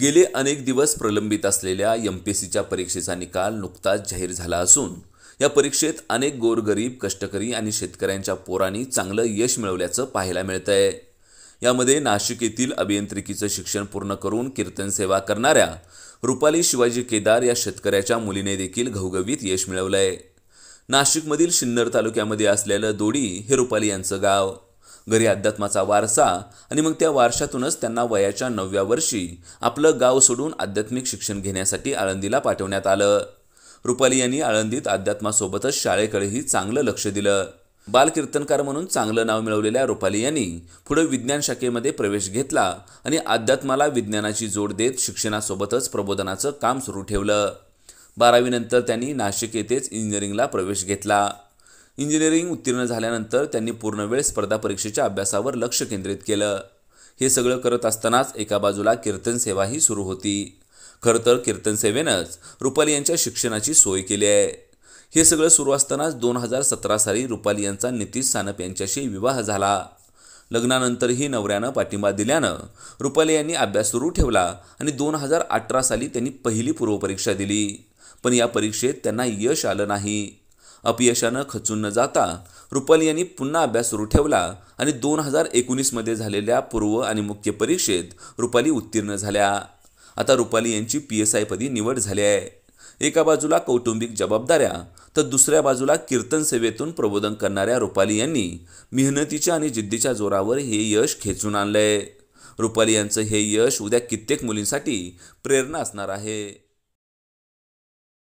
गेले अनेक दिवस प्रलंबित असलेल्या एम पी एस सीच्या परीक्षेचा निकाल नुकताच जाहीर झाला असून या परीक्षेत अनेक गोरगरीब कष्टकरी आणि शेतकऱ्यांच्या पोरांनी चांगलं यश मिळवल्याचं पाहायला मिळतं आहे यामध्ये नाशिक येथील अभियांत्रिकीचं शिक्षण पूर्ण करून कीर्तन सेवा करणाऱ्या रुपाली शिवाजी केदार या शेतकऱ्याच्या मुलीने देखील घवघवीत यश मिळवलं आहे नाशिकमधील शिन्नर तालुक्यामध्ये असलेलं दोडी हे रुपाली यांचं गाव घरी अध्यात्माचा वारसा आणि मग त्या वारशातूनच त्यांना वयाच्या नवव्या वर्षी आपलं गाव सोडून आध्यात्मिक शिक्षण घेण्यासाठी आळंदीला पाठवण्यात आलं रुपाली यांनी आळंदीत अध्यात्मासोबतच शाळेकडेही चांगलं लक्ष दिलं बालकीर्तनकार म्हणून चांगलं नाव मिळवलेल्या रुपाली यांनी पुढे विज्ञान शाखेमध्ये प्रवेश घेतला आणि अध्यात्माला विज्ञानाची जोड देत शिक्षणासोबतच प्रबोधनाचं काम सुरू ठेवलं बारावीनंतर त्यांनी नाशिक येथेच इंजिनिअरिंगला प्रवेश घेतला इंजिनिअरिंग उत्तीर्ण झाल्यानंतर त्यांनी पूर्णवेळ स्पर्धा परीक्षेच्या अभ्यासावर लक्ष केंद्रित केलं हे सगळं करत असतानाच एका बाजूला कीर्तन सेवाही सुरू होती खरं तर कीर्तन सेवेनंच रुपाली यांच्या शिक्षणाची सोय केली आहे हे सगळं सुरू असतानाच दोन हजार सतरा साली रुपाली यांचा नितीश सानप यांच्याशी विवाह झाला लग्नानंतरही नवऱ्यानं पाठिंबा दिल्यानं रुपाली यांनी अभ्यास सुरू ठेवला आणि दोन हजार अठरा साली त्यांनी पहिली पूर्वपरीक्षा दिली पण या परीक्षेत त्यांना यश आलं नाही अपयशानं खचून न जाता रुपाली यांनी पुन्हा अभ्यास सुरू ठेवला आणि दोन हजार एकोणीसमध्ये झालेल्या पूर्व आणि मुख्य परीक्षेत रुपाली उत्तीर्ण झाल्या आता रुपाली यांची पी एस आयपदी निवड झाली आहे एका बाजूला कौटुंबिक जबाबदाऱ्या तर दुसऱ्या बाजूला कीर्तन सेवेतून प्रबोधन करणाऱ्या रुपाली यांनी मेहनतीच्या आणि जिद्दीच्या जोरावर हे यश खेचून आणलं रुपाली यांचं हे यश उद्या कित्येक मुलींसाठी प्रेरणा असणार आहे